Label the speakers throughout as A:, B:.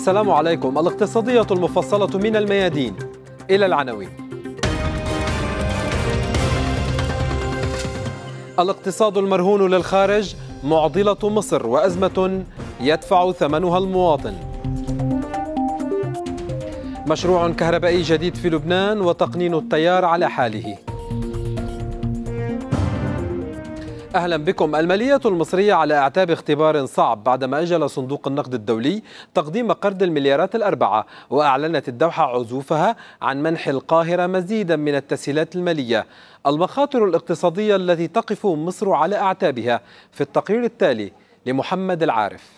A: السلام عليكم الاقتصادية المفصلة من الميادين إلى العناوين الاقتصاد المرهون للخارج معضلة مصر وأزمة يدفع ثمنها المواطن مشروع كهربائي جديد في لبنان وتقنين التيار على حاله أهلا بكم المالية المصرية على أعتاب اختبار صعب بعدما أجل صندوق النقد الدولي تقديم قرض المليارات الأربعة وأعلنت الدوحة عزوفها عن منح القاهرة مزيدا من التسهيلات المالية المخاطر الاقتصادية التي تقف مصر على أعتابها في التقرير التالي لمحمد العارف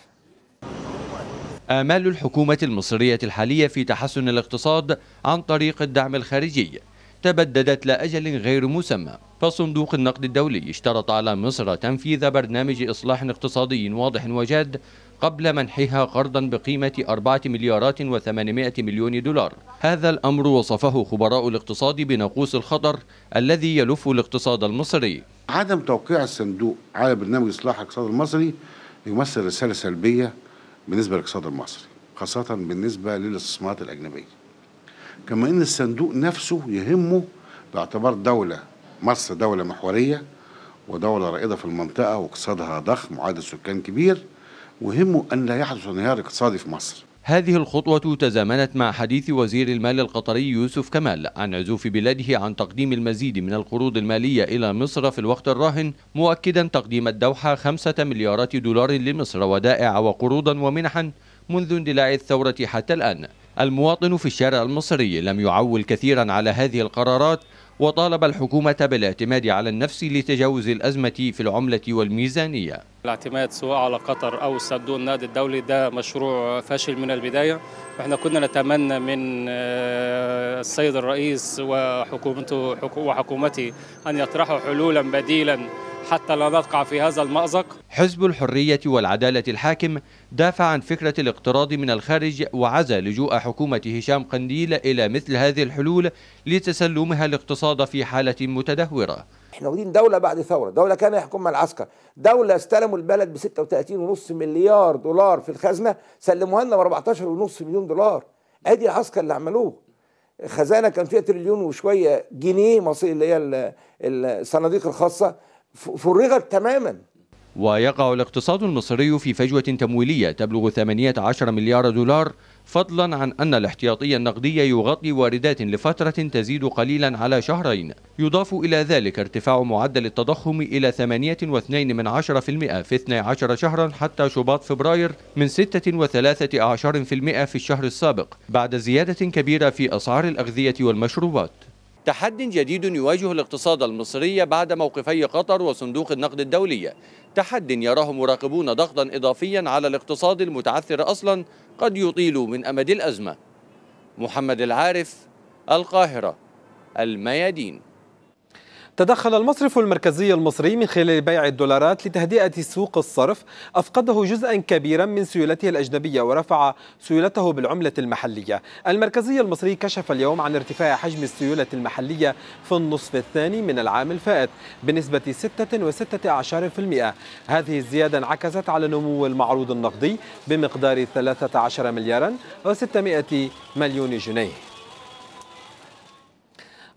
B: آمال الحكومة المصرية الحالية في تحسن الاقتصاد عن طريق الدعم الخارجي تبددت لأجل غير مسمى فصندوق النقد الدولي اشترط على مصر تنفيذ برنامج إصلاح اقتصادي واضح وجاد قبل منحها قرضا بقيمة 4 مليارات و800 مليون دولار هذا الأمر وصفه خبراء الاقتصاد بناقوس الخطر الذي يلف الاقتصاد المصري
C: عدم توقيع الصندوق على برنامج إصلاح الاقتصاد المصري يمثل رسالة سلبية بالنسبة للاقتصاد المصري خاصة بالنسبة للاستثمارات الأجنبية كما ان الصندوق نفسه يهمه باعتبار دوله مصر دوله محوريه ودوله رائده في المنطقه واقتصادها ضخم وعدد سكان كبير وهمه ان لا يحدث انهيار اقتصادي في مصر
B: هذه الخطوة تزامنت مع حديث وزير المال القطري يوسف كمال عن عزوف بلاده عن تقديم المزيد من القروض المالية إلى مصر في الوقت الراهن مؤكدا تقديم الدوحة خمسة مليارات دولار لمصر ودائع وقروضا ومنحا منذ اندلاع الثورة حتى الآن المواطن في الشارع المصري لم يعول كثيرا على هذه القرارات وطالب الحكومة بالاعتماد على النفس لتجاوز الأزمة في العملة والميزانية الاعتماد سواء على قطر أو صندوق النقد الدولي ده مشروع فاشل من البداية احنا كنا نتمنى من آه، السيد الرئيس وحكومته وحكومته أن يطرحوا حلولا بديلا حتى لا نقع في هذا المأزق حزب الحرية والعدالة الحاكم دافع عن فكرة الاقتراض من الخارج وعزى لجوء حكومة هشام قنديل إلى مثل هذه الحلول لتسلمها الاقتصاد في حالة متدهورة
A: احنا ودين دولة بعد ثورة دولة كان يحكمها العسكر دولة استلموا البلد ب 36.5 مليار دولار في الخزنة سلموها لنا ب 14.5 مليون دولار ادي العسكر اللي عملوه خزانه كان فيها تريليون وشويه جنيه مصري اللي هي الصناديق الخاصه
B: فرغت تماما ويقع الاقتصاد المصري في فجوة تمويلية تبلغ 18 مليار دولار فضلا عن أن الاحتياطي النقدي يغطي واردات لفترة تزيد قليلا على شهرين يضاف إلى ذلك ارتفاع معدل التضخم إلى 8.2% من في 12 شهرا حتى شباط فبراير من 6.3% في الشهر السابق بعد زيادة كبيرة في أسعار الأغذية والمشروبات تحد جديد يواجه الاقتصاد المصري بعد موقفي قطر وصندوق النقد الدولي تحد يراه مراقبون ضغطا إضافيا على الاقتصاد المتعثر أصلا قد يطيل من أمد الأزمة محمد العارف القاهرة الميادين تدخل المصرف المركزي المصري
A: من خلال بيع الدولارات لتهدئة سوق الصرف أفقده جزءا كبيرا من سيولته الأجنبية ورفع سيولته بالعملة المحلية المركزي المصري كشف اليوم عن ارتفاع حجم السيولة المحلية في النصف الثاني من العام الفائت بنسبة 6.16% هذه الزيادة انعكست على نمو المعروض النقدي بمقدار 13 مليارا و600 مليون جنيه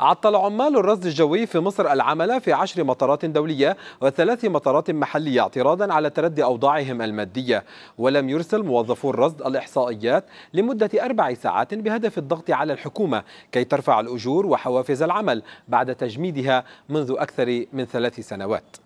A: عطل عمال الرصد الجوي في مصر العمل في عشر مطارات دولية وثلاث مطارات محلية اعتراضا على تردي أوضاعهم المادية ولم يرسل موظفو الرصد الإحصائيات لمدة أربع ساعات بهدف الضغط على الحكومة كي ترفع الأجور وحوافز العمل بعد تجميدها منذ أكثر من ثلاث سنوات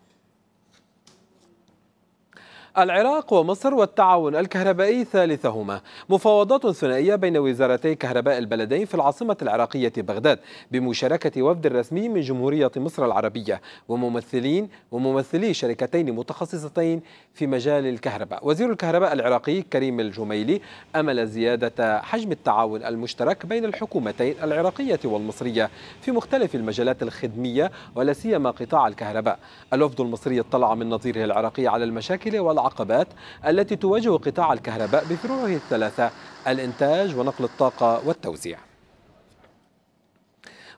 A: العراق ومصر والتعاون الكهربائي ثالثهما مفاوضات ثنائية بين وزارتي كهرباء البلدين في العاصمة العراقية بغداد بمشاركة وفد رسمي من جمهورية مصر العربية وممثلين وممثلي شركتين متخصصتين في مجال الكهرباء وزير الكهرباء العراقي كريم الجميلي أمل زيادة حجم التعاون المشترك بين الحكومتين العراقية والمصرية في مختلف المجالات الخدمية ولا سيما قطاع الكهرباء الوفد المصري اطلع من نظيره العراقي على المشاكل وال العقبات التي تواجه قطاع الكهرباء بفروعه الثلاثة الإنتاج ونقل الطاقة والتوزيع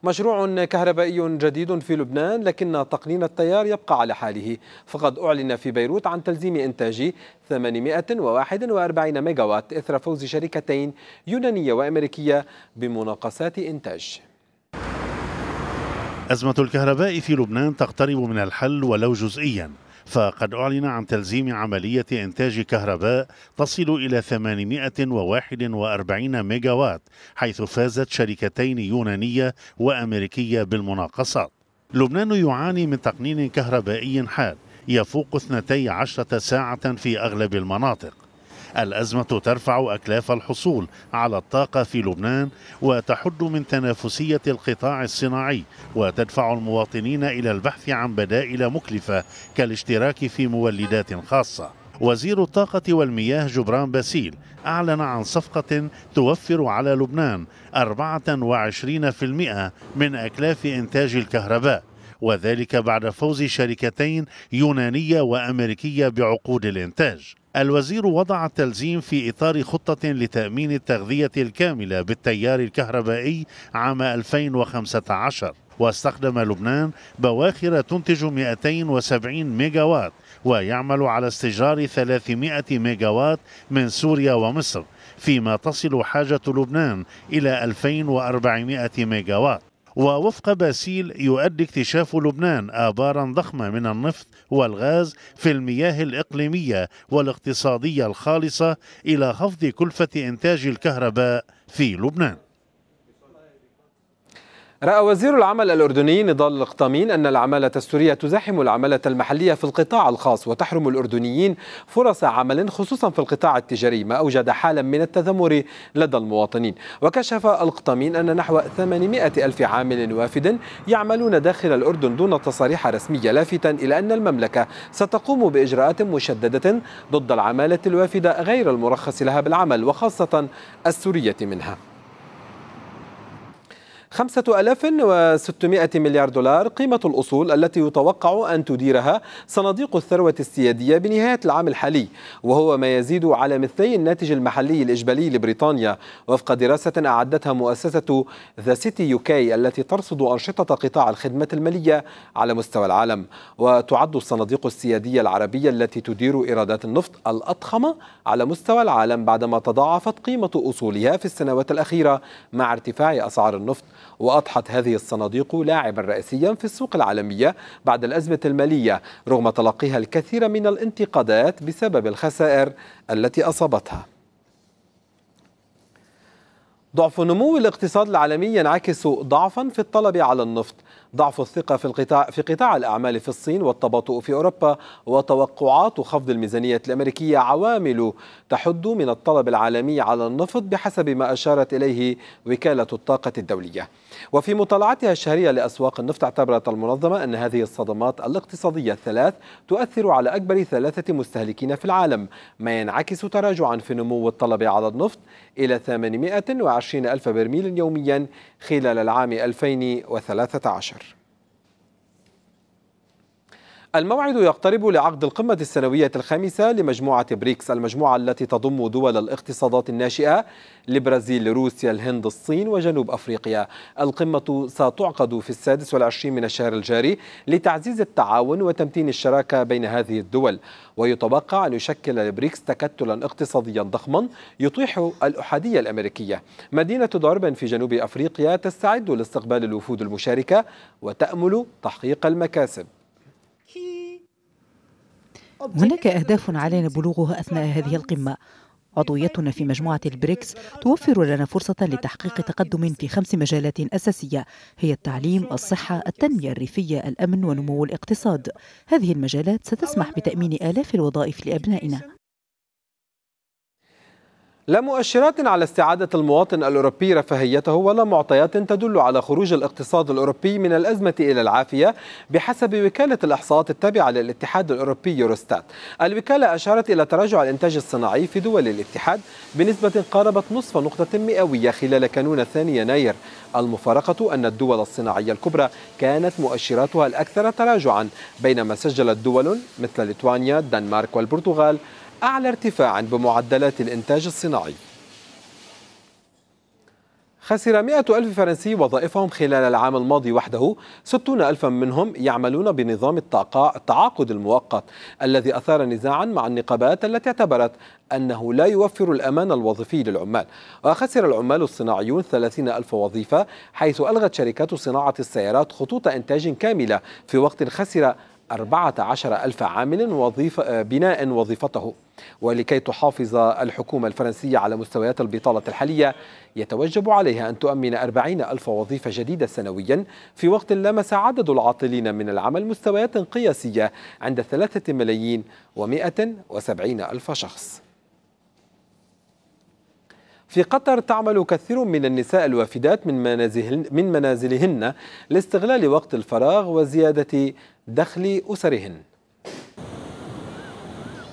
A: مشروع كهربائي جديد في لبنان لكن تقنين التيار يبقى على حاله فقد أعلن في بيروت عن تلزيم إنتاج 841 ميجاوات إثر فوز شركتين يونانية وأمريكية بمناقصات إنتاج
C: أزمة الكهرباء في لبنان تقترب من الحل ولو جزئيا فقد أعلن عن تلزيم عملية إنتاج كهرباء تصل إلى 841 ميجاوات حيث فازت شركتين يونانية وأمريكية بالمناقصات لبنان يعاني من تقنين كهربائي حاد يفوق 12 ساعة في أغلب المناطق الأزمة ترفع أكلاف الحصول على الطاقة في لبنان وتحد من تنافسية القطاع الصناعي وتدفع المواطنين إلى البحث عن بدائل مكلفة كالاشتراك في مولدات خاصة وزير الطاقة والمياه جبران باسيل أعلن عن صفقة توفر على لبنان 24% من أكلاف إنتاج الكهرباء وذلك بعد فوز شركتين يونانية وأمريكية بعقود الإنتاج الوزير وضع التلزيم في إطار خطة لتأمين التغذية الكاملة بالتيار الكهربائي عام 2015 واستخدم لبنان بواخر تنتج 270 ميجاوات ويعمل على استجار 300 ميجاوات من سوريا ومصر فيما تصل حاجة لبنان إلى 2400 ميجاوات ووفق باسيل يؤدي اكتشاف لبنان آبارا ضخمة من النفط والغاز في المياه الإقليمية والاقتصادية الخالصة إلى خفض كلفة إنتاج الكهرباء في لبنان
A: رأى وزير العمل الأردني نضال القطامين أن العمالة السورية تزاحم العمالة المحلية في القطاع الخاص وتحرم الأردنيين فرص عمل خصوصا في القطاع التجاري ما أوجد حالا من التذمر لدى المواطنين وكشف القطامين أن نحو 800 ألف عامل وافد يعملون داخل الأردن دون تصاريح رسمية لافتا إلى أن المملكة ستقوم بإجراءات مشددة ضد العمالة الوافدة غير المرخص لها بالعمل وخاصة السورية منها خمسة ألاف وستمائة مليار دولار قيمة الأصول التي يتوقع أن تديرها صناديق الثروة السيادية بنهاية العام الحالي وهو ما يزيد على مثلي الناتج المحلي الإجبالي لبريطانيا وفق دراسة أعدتها مؤسسة ذا سيتي يوكي التي ترصد أنشطة قطاع الخدمة المالية على مستوى العالم وتعد الصناديق السيادية العربية التي تدير إيرادات النفط الأضخمة على مستوى العالم بعدما تضاعفت قيمة أصولها في السنوات الأخيرة مع ارتفاع أسعار النفط وأضحت هذه الصناديق لاعبا رئيسيا في السوق العالمية بعد الأزمة المالية رغم تلقيها الكثير من الانتقادات بسبب الخسائر التي أصابتها ضعف نمو الاقتصاد العالمي ينعكس ضعفا في الطلب على النفط ضعف الثقة في القطاع في قطاع الأعمال في الصين والتباطؤ في أوروبا وتوقعات خفض الميزانية الأمريكية عوامل تحد من الطلب العالمي على النفط بحسب ما أشارت إليه وكالة الطاقة الدولية وفي مطالعتها الشهرية لأسواق النفط اعتبرت المنظمة أن هذه الصدمات الاقتصادية الثلاث تؤثر على أكبر ثلاثة مستهلكين في العالم ما ينعكس تراجعا في نمو الطلب على النفط إلى 820 ألف برميل يوميا خلال العام 2013 الموعد يقترب لعقد القمة السنوية الخامسة لمجموعة بريكس المجموعة التي تضم دول الاقتصادات الناشئة لبرازيل روسيا الهند الصين وجنوب أفريقيا القمة ستعقد في السادس والعشرين من الشهر الجاري لتعزيز التعاون وتمتين الشراكة بين هذه الدول ويتوقع أن يشكل البريكس تكتلا اقتصاديا ضخما يطيح الأحادية الأمريكية مدينة دوربن في جنوب أفريقيا تستعد لاستقبال الوفود المشاركة وتأمل تحقيق المكاسب هناك أهداف علينا بلوغها أثناء هذه القمة عضويتنا في مجموعة البريكس توفر لنا فرصة لتحقيق تقدم في خمس مجالات أساسية هي التعليم، الصحة، التنمية الريفية، الأمن ونمو الاقتصاد. هذه المجالات ستسمح بتأمين آلاف الوظائف لأبنائنا. لا مؤشرات على استعادة المواطن الأوروبي رفاهيته ولا معطيات تدل على خروج الاقتصاد الأوروبي من الأزمة إلى العافية بحسب وكالة الإحصاءات التابعة للاتحاد الأوروبي يوروستات الوكالة أشارت إلى تراجع الإنتاج الصناعي في دول الاتحاد بنسبة قاربت نصف نقطة مئوية خلال كانون الثاني يناير المفارقة أن الدول الصناعية الكبرى كانت مؤشراتها الأكثر تراجعا بينما سجلت دول مثل ليتوانيا الدنمارك والبرتغال أعلى ارتفاع بمعدلات الإنتاج الصناعي خسر 100 ألف فرنسي وظائفهم خلال العام الماضي وحده 60 ألفا منهم يعملون بنظام التعاقد المؤقت الذي أثار نزاعا مع النقابات التي اعتبرت أنه لا يوفر الأمان الوظيفي للعمال وخسر العمال الصناعيون 30 ألف وظيفة حيث ألغت شركات صناعة السيارات خطوط إنتاج كاملة في وقت خسر 14 ألف عامل وظيفة بناء وظيفته ولكي تحافظ الحكومة الفرنسية على مستويات البطالة الحالية يتوجب عليها أن تؤمن 40 ألف وظيفة جديدة سنويا في وقت لمس عدد العاطلين من العمل مستويات قياسية عند 3 ملايين و170 ألف شخص في قطر تعمل كثير من النساء الوافدات من منازلهن, من منازلهن لاستغلال وقت الفراغ وزيادة دخل أسرهن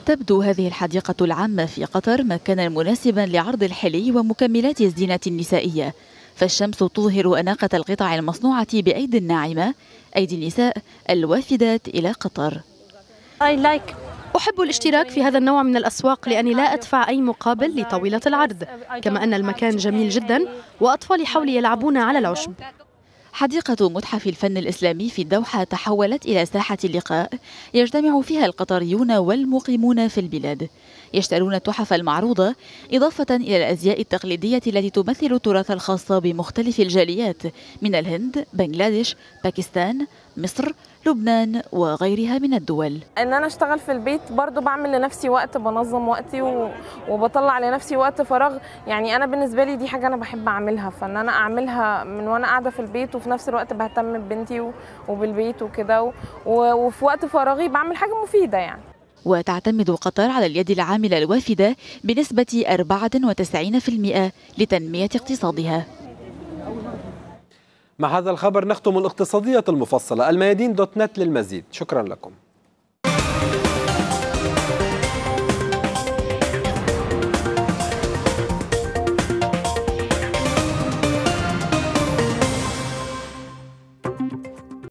A: تبدو هذه الحديقة العامة في قطر مكانا مناسبا لعرض الحلي ومكملات الزينة النسائية فالشمس تظهر أناقة القطع المصنوعة بأيدي الناعمة أيدي النساء الوافدات إلى قطر I like أحب الاشتراك في هذا النوع من الأسواق لأني لا أدفع أي مقابل لطاولة العرض كما أن المكان جميل جدا وأطفالي حولي يلعبون على العشب حديقة متحف الفن الإسلامي في الدوحة تحولت إلى ساحة لقاء يجتمع فيها القطريون والمقيمون في البلاد يشترون التحف المعروضة إضافة إلى الأزياء التقليدية التي تمثل التراث الخاص بمختلف الجاليات من الهند، بنغلاديش، باكستان، مصر، لبنان وغيرها من الدول ان انا اشتغل في البيت برضو بعمل لنفسي وقت بنظم وقتي وبطلع لنفسي وقت فراغ يعني انا بالنسبه لي دي حاجه انا بحب اعملها فان انا اعملها من وانا قاعده في البيت وفي نفس الوقت بهتم ببنتي وبالبيت وكده وفي وقت فراغي بعمل حاجه مفيده يعني وتعتمد قطر على اليد العاملة الوافدة بنسبة 94% لتنمية اقتصادها مع هذا الخبر نختم الاقتصادية المفصلة الميادين دوت نت للمزيد شكرا لكم